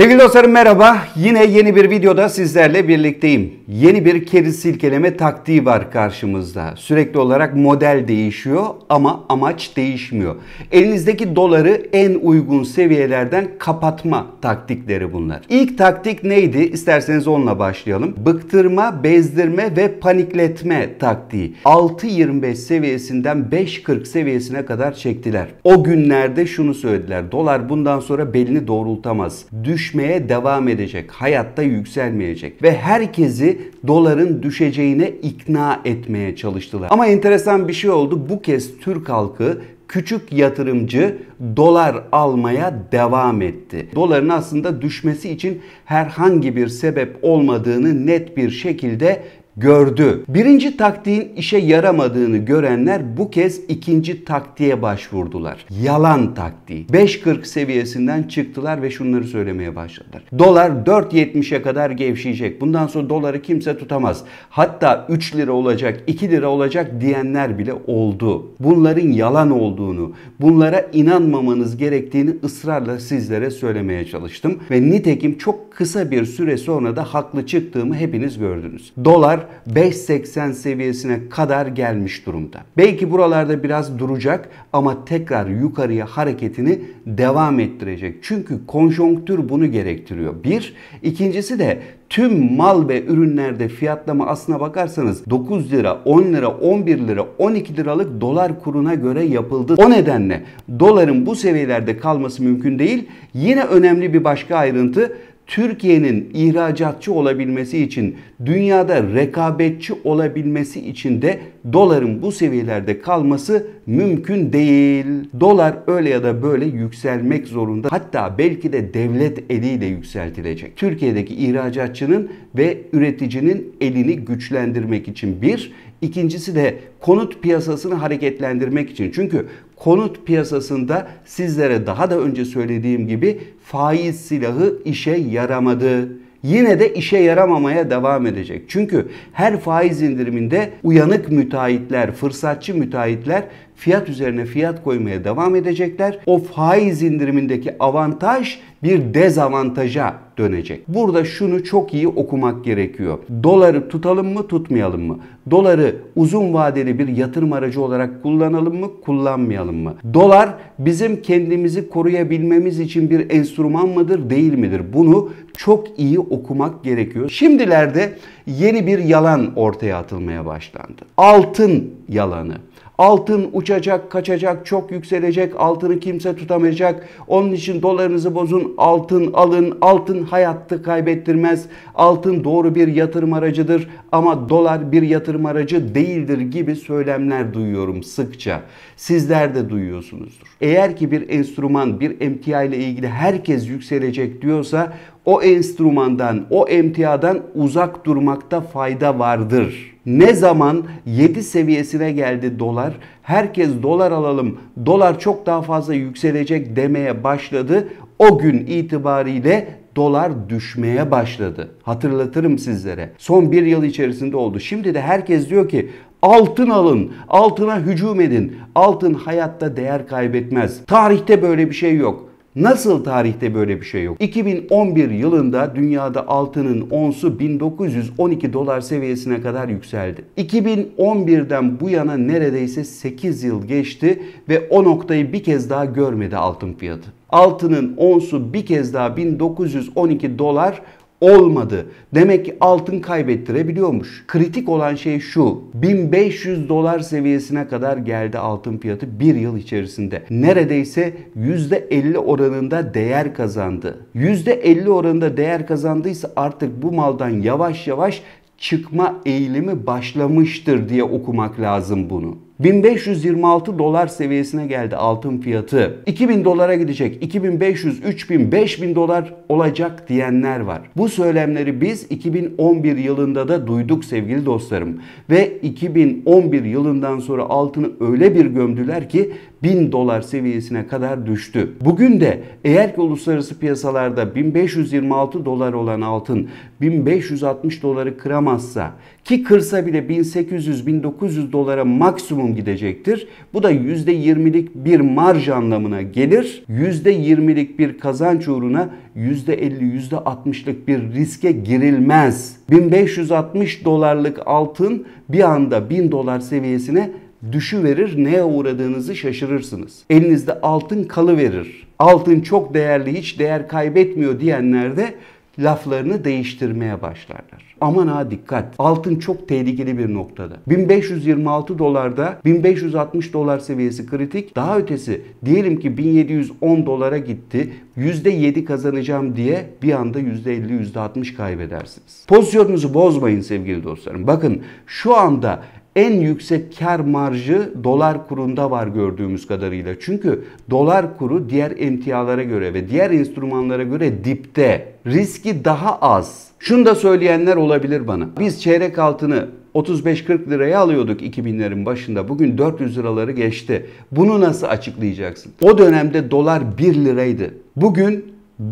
Sevgili dostlarım merhaba. Yine yeni bir videoda sizlerle birlikteyim. Yeni bir kedi silkeleme taktiği var karşımızda. Sürekli olarak model değişiyor ama amaç değişmiyor. Elinizdeki doları en uygun seviyelerden kapatma taktikleri bunlar. İlk taktik neydi? İsterseniz onunla başlayalım. Bıktırma, bezdirme ve panikletme taktiği. 6.25 seviyesinden 5.40 seviyesine kadar çektiler. O günlerde şunu söylediler. Dolar bundan sonra belini doğrultamaz. Düş düşmeye devam edecek. Hayatta yükselmeyecek. Ve herkesi doların düşeceğine ikna etmeye çalıştılar. Ama enteresan bir şey oldu. Bu kez Türk halkı küçük yatırımcı dolar almaya devam etti. Doların aslında düşmesi için herhangi bir sebep olmadığını net bir şekilde gördü. Birinci taktiğin işe yaramadığını görenler bu kez ikinci taktiğe başvurdular. Yalan taktiği. 5.40 seviyesinden çıktılar ve şunları söylemeye başladılar. Dolar 4.70'e kadar gevşeyecek. Bundan sonra doları kimse tutamaz. Hatta 3 lira olacak, 2 lira olacak diyenler bile oldu. Bunların yalan olduğunu, bunlara inanmamanız gerektiğini ısrarla sizlere söylemeye çalıştım. Ve nitekim çok kısa bir süre sonra da haklı çıktığımı hepiniz gördünüz. Dolar 5.80 seviyesine kadar gelmiş durumda. Belki buralarda biraz duracak ama tekrar yukarıya hareketini devam ettirecek. Çünkü konjonktür bunu gerektiriyor. Bir. ikincisi de tüm mal ve ürünlerde fiyatlama aslına bakarsanız 9 lira, 10 lira, 11 lira, 12 liralık dolar kuruna göre yapıldı. O nedenle doların bu seviyelerde kalması mümkün değil. Yine önemli bir başka ayrıntı Türkiye'nin ihracatçı olabilmesi için, dünyada rekabetçi olabilmesi için de doların bu seviyelerde kalması mümkün değil. Dolar öyle ya da böyle yükselmek zorunda. Hatta belki de devlet eliyle yükseltilecek. Türkiye'deki ihracatçının ve üreticinin elini güçlendirmek için bir, ikincisi de konut piyasasını hareketlendirmek için. Çünkü konut piyasasında sizlere daha da önce söylediğim gibi faiz silahı işe yaramadı. Yine de işe yaramamaya devam edecek. Çünkü her faiz indiriminde uyanık müteahhitler, fırsatçı müteahhitler fiyat üzerine fiyat koymaya devam edecekler. O faiz indirimindeki avantaj bir dezavantaja dönecek. Burada şunu çok iyi okumak gerekiyor. Doları tutalım mı tutmayalım mı? Doları uzun vadeli bir yatırım aracı olarak kullanalım mı kullanmayalım mı? Dolar bizim kendimizi koruyabilmemiz için bir enstrüman mıdır değil midir? Bunu çok iyi okumak gerekiyor. Şimdilerde yeni bir yalan ortaya atılmaya başlandı. Altın yalanı. Altın uçacak, kaçacak, çok yükselecek, altını kimse tutamayacak. Onun için dolarınızı bozun, altın alın. Altın hayatta kaybettirmez. Altın doğru bir yatırım aracıdır ama dolar bir yatırım aracı değildir gibi söylemler duyuyorum sıkça. Sizler de duyuyorsunuzdur. Eğer ki bir enstrüman, bir emtia ile ilgili herkes yükselecek diyorsa o enstrümandan, o emtiadan uzak durmakta fayda vardır. Ne zaman 7 seviyesine geldi dolar, herkes dolar alalım, dolar çok daha fazla yükselecek demeye başladı. O gün itibariyle dolar düşmeye başladı. Hatırlatırım sizlere. Son bir yıl içerisinde oldu. Şimdi de herkes diyor ki altın alın, altına hücum edin. Altın hayatta değer kaybetmez. Tarihte böyle bir şey yok. Nasıl tarihte böyle bir şey yok? 2011 yılında dünyada altının onsu 1912 dolar seviyesine kadar yükseldi. 2011'den bu yana neredeyse 8 yıl geçti ve o noktayı bir kez daha görmedi altın fiyatı. Altının onsu bir kez daha 1912 dolar olmadı. Demek ki altın kaybettirebiliyormuş. Kritik olan şey şu. 1500 dolar seviyesine kadar geldi altın fiyatı bir yıl içerisinde. Neredeyse %50 oranında değer kazandı. %50 oranında değer kazandıysa artık bu maldan yavaş yavaş çıkma eğilimi başlamıştır diye okumak lazım bunu. 1526 dolar seviyesine geldi altın fiyatı. 2000 dolara gidecek, 2500, 3000, 5000 dolar olacak diyenler var. Bu söylemleri biz 2011 yılında da duyduk sevgili dostlarım. Ve 2011 yılından sonra altını öyle bir gömdüler ki 1000 dolar seviyesine kadar düştü. Bugün de eğer ki uluslararası piyasalarda 1526 dolar olan altın 1560 doları kıramazsa ki kırsa bile 1800-1900 dolara maksimum gidecektir. Bu da %20'lik bir marj anlamına gelir. %20'lik bir kazanç uğruna %50-%60'lık bir riske girilmez. 1560 dolarlık altın bir anda 1000 dolar seviyesine düşü verir, neye uğradığınızı şaşırırsınız. Elinizde altın kalı verir. Altın çok değerli, hiç değer kaybetmiyor diyenler de laflarını değiştirmeye başlarlar. Aman ha dikkat. Altın çok tehlikeli bir noktada. 1526 dolarda 1560 dolar seviyesi kritik. Daha ötesi diyelim ki 1710 dolara gitti. %7 kazanacağım diye bir anda %50 %60 kaybedersiniz. Pozisyonunuzu bozmayın sevgili dostlarım. Bakın şu anda en yüksek kar marjı dolar kurunda var gördüğümüz kadarıyla. Çünkü dolar kuru diğer emtialara göre ve diğer enstrümanlara göre dipte. Riski daha az. Şunu da söyleyenler olabilir bana. Biz çeyrek altını 35-40 liraya alıyorduk 2000'lerin başında. Bugün 400 liraları geçti. Bunu nasıl açıklayacaksın? O dönemde dolar 1 liraydı. Bugün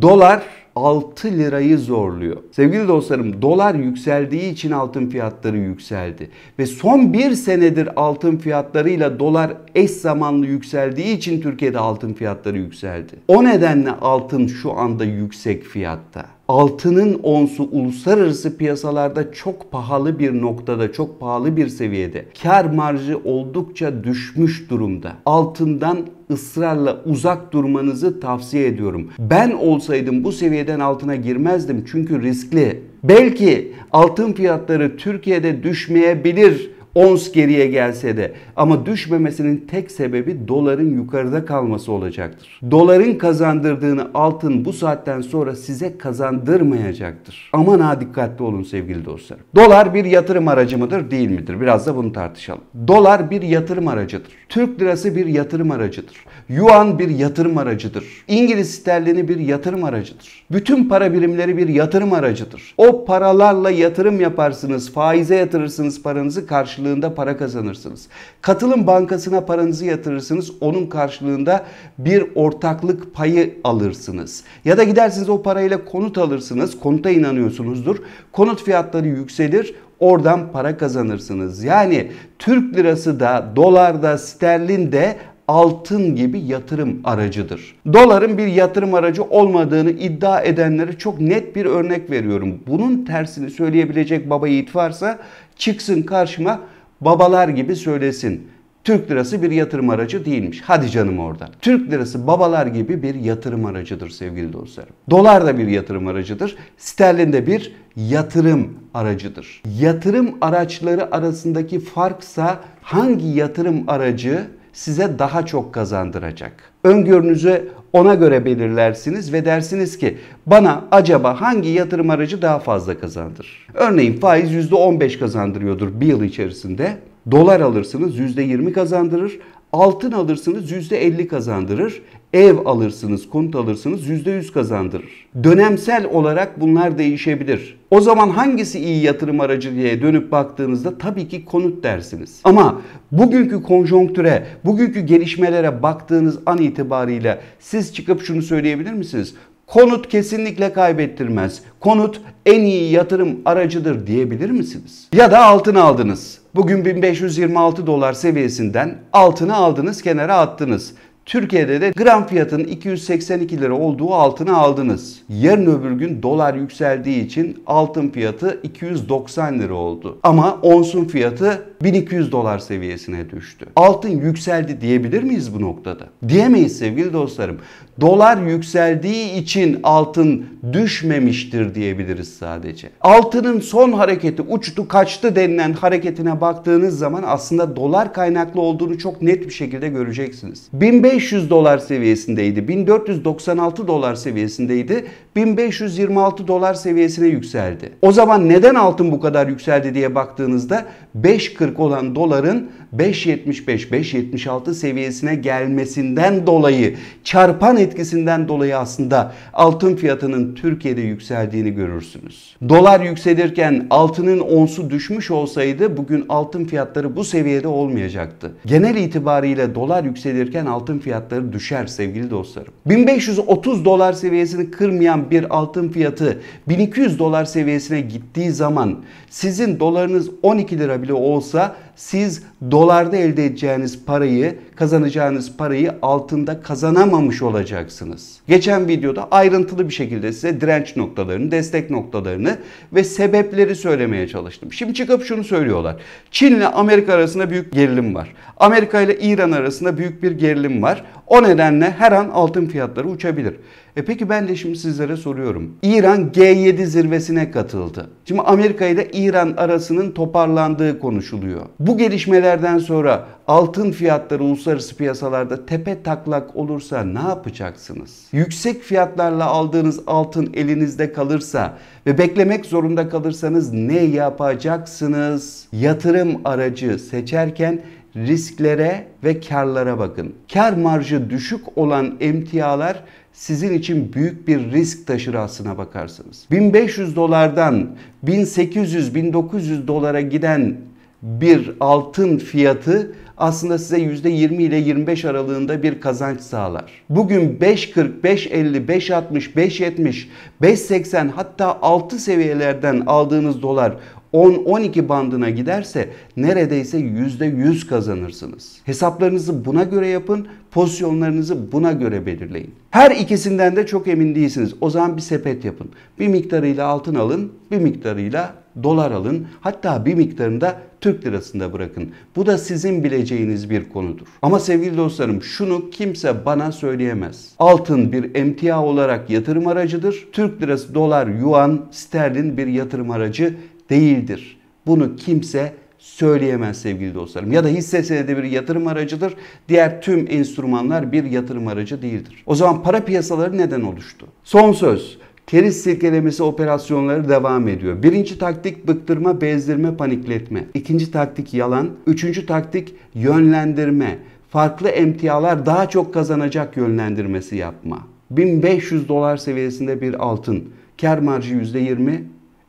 dolar 6 lirayı zorluyor. Sevgili dostlarım dolar yükseldiği için altın fiyatları yükseldi. Ve son bir senedir altın fiyatlarıyla dolar eş zamanlı yükseldiği için Türkiye'de altın fiyatları yükseldi. O nedenle altın şu anda yüksek fiyatta altının onsu uluslararası piyasalarda çok pahalı bir noktada, çok pahalı bir seviyede. Kar marjı oldukça düşmüş durumda. Altından ısrarla uzak durmanızı tavsiye ediyorum. Ben olsaydım bu seviyeden altına girmezdim çünkü riskli. Belki altın fiyatları Türkiye'de düşmeyebilir ons geriye gelse de ama düşmemesinin tek sebebi doların yukarıda kalması olacaktır. Doların kazandırdığını altın bu saatten sonra size kazandırmayacaktır. Aman ha dikkatli olun sevgili dostlarım. Dolar bir yatırım aracı mıdır değil midir? Biraz da bunu tartışalım. Dolar bir yatırım aracıdır. Türk lirası bir yatırım aracıdır. Yuan bir yatırım aracıdır. İngiliz sterlini bir yatırım aracıdır. Bütün para birimleri bir yatırım aracıdır. O paralarla yatırım yaparsınız, faize yatırırsınız paranızı karşılığında karşılığında para kazanırsınız. Katılım bankasına paranızı yatırırsınız. Onun karşılığında bir ortaklık payı alırsınız. Ya da gidersiniz o parayla konut alırsınız. Konuta inanıyorsunuzdur. Konut fiyatları yükselir oradan para kazanırsınız. Yani Türk lirası da dolar da sterlin de altın gibi yatırım aracıdır. Doların bir yatırım aracı olmadığını iddia edenlere çok net bir örnek veriyorum. Bunun tersini söyleyebilecek baba yiğit varsa çıksın karşıma babalar gibi söylesin. Türk lirası bir yatırım aracı değilmiş. Hadi canım oradan. Türk lirası babalar gibi bir yatırım aracıdır sevgili dostlarım. Dolar da bir yatırım aracıdır. Sterlin de bir yatırım aracıdır. Yatırım araçları arasındaki farksa hangi yatırım aracı size daha çok kazandıracak? Öngörünüze ona göre belirlersiniz ve dersiniz ki bana acaba hangi yatırım aracı daha fazla kazandır? Örneğin faiz %15 kazandırıyordur bir yıl içerisinde. Dolar alırsınız %20 kazandırır. Altın alırsınız %50 kazandırır ev alırsınız, konut alırsınız %100 kazandırır. Dönemsel olarak bunlar değişebilir. O zaman hangisi iyi yatırım aracı diye dönüp baktığınızda tabii ki konut dersiniz. Ama bugünkü konjonktüre, bugünkü gelişmelere baktığınız an itibariyle siz çıkıp şunu söyleyebilir misiniz? Konut kesinlikle kaybettirmez. Konut en iyi yatırım aracıdır diyebilir misiniz? Ya da altın aldınız. Bugün 1526 dolar seviyesinden altını aldınız, kenara attınız. Türkiye'de de gram fiyatının 282 lira olduğu altını aldınız. Yarın öbür gün dolar yükseldiği için altın fiyatı 290 lira oldu. Ama onsun fiyatı 1200 dolar seviyesine düştü. Altın yükseldi diyebilir miyiz bu noktada? Diyemeyiz sevgili dostlarım. Dolar yükseldiği için altın düşmemiştir diyebiliriz sadece. Altının son hareketi uçtu kaçtı denilen hareketine baktığınız zaman aslında dolar kaynaklı olduğunu çok net bir şekilde göreceksiniz. 1500 dolar seviyesindeydi. 1496 dolar seviyesindeydi. 1526 dolar seviyesine yükseldi. O zaman neden altın bu kadar yükseldi diye baktığınızda 5.40 olan doların 5.75-5.76 seviyesine gelmesinden dolayı çarpan etkisinden dolayı aslında altın fiyatının Türkiye'de yükseldiğini görürsünüz. Dolar yükselirken altının onsu düşmüş olsaydı bugün altın fiyatları bu seviyede olmayacaktı. Genel itibariyle dolar yükselirken altın fiyatları düşer sevgili dostlarım. 1530 dolar seviyesini kırmayan bir altın fiyatı 1200 dolar seviyesine gittiği zaman sizin dolarınız 12 lira bile olsa siz dolarda elde edeceğiniz parayı, kazanacağınız parayı altında kazanamamış olacaksınız. Geçen videoda ayrıntılı bir şekilde size direnç noktalarını, destek noktalarını ve sebepleri söylemeye çalıştım. Şimdi çıkıp şunu söylüyorlar. Çin ile Amerika arasında büyük gerilim var. Amerika ile İran arasında büyük bir gerilim var. O nedenle her an altın fiyatları uçabilir. E peki ben de şimdi sizlere soruyorum. İran G7 zirvesine katıldı. Şimdi Amerika ile İran arasının toparlandığı konuşuluyor. Bu gelişmelerden sonra altın fiyatları uluslararası piyasalarda tepe taklak olursa ne yapacaksınız? Yüksek fiyatlarla aldığınız altın elinizde kalırsa ve beklemek zorunda kalırsanız ne yapacaksınız? Yatırım aracı seçerken risklere ve karlara bakın. Kar marjı düşük olan emtialar sizin için büyük bir risk taşır aslına bakarsınız. 1500 dolardan 1800-1900 dolara giden bir altın fiyatı aslında size %20 ile 25 aralığında bir kazanç sağlar. Bugün 5.40, 5.50, 5.60, 5.70, 5.80 hatta 6 seviyelerden aldığınız dolar 10-12 bandına giderse neredeyse %100 kazanırsınız. Hesaplarınızı buna göre yapın, pozisyonlarınızı buna göre belirleyin. Her ikisinden de çok emin değilsiniz. O zaman bir sepet yapın. Bir miktarıyla altın alın, bir miktarıyla dolar alın. Hatta bir miktarını da Türk lirasında bırakın. Bu da sizin bileceğiniz bir konudur. Ama sevgili dostlarım şunu kimse bana söyleyemez. Altın bir emtia olarak yatırım aracıdır. Türk lirası, dolar, yuan, sterlin bir yatırım aracı değildir. Bunu kimse söyleyemez sevgili dostlarım. Ya da hisse senedi bir yatırım aracıdır. Diğer tüm enstrümanlar bir yatırım aracı değildir. O zaman para piyasaları neden oluştu? Son söz. Keriz silkelemesi operasyonları devam ediyor. Birinci taktik bıktırma, bezdirme, panikletme. İkinci taktik yalan. Üçüncü taktik yönlendirme. Farklı emtialar daha çok kazanacak yönlendirmesi yapma. 1500 dolar seviyesinde bir altın. Kar marjı %20,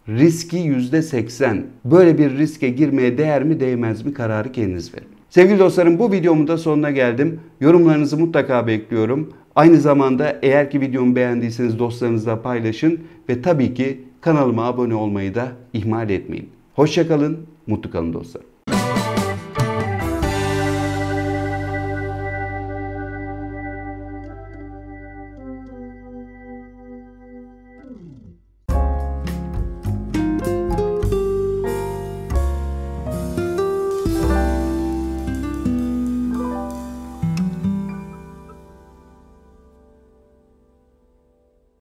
riski %80. Böyle bir riske girmeye değer mi değmez mi kararı kendiniz verin. Sevgili dostlarım bu videomun da sonuna geldim. Yorumlarınızı mutlaka bekliyorum. Aynı zamanda eğer ki videomu beğendiyseniz dostlarınızla paylaşın ve tabii ki kanalıma abone olmayı da ihmal etmeyin. Hoşçakalın, mutlu kalın dostlarım.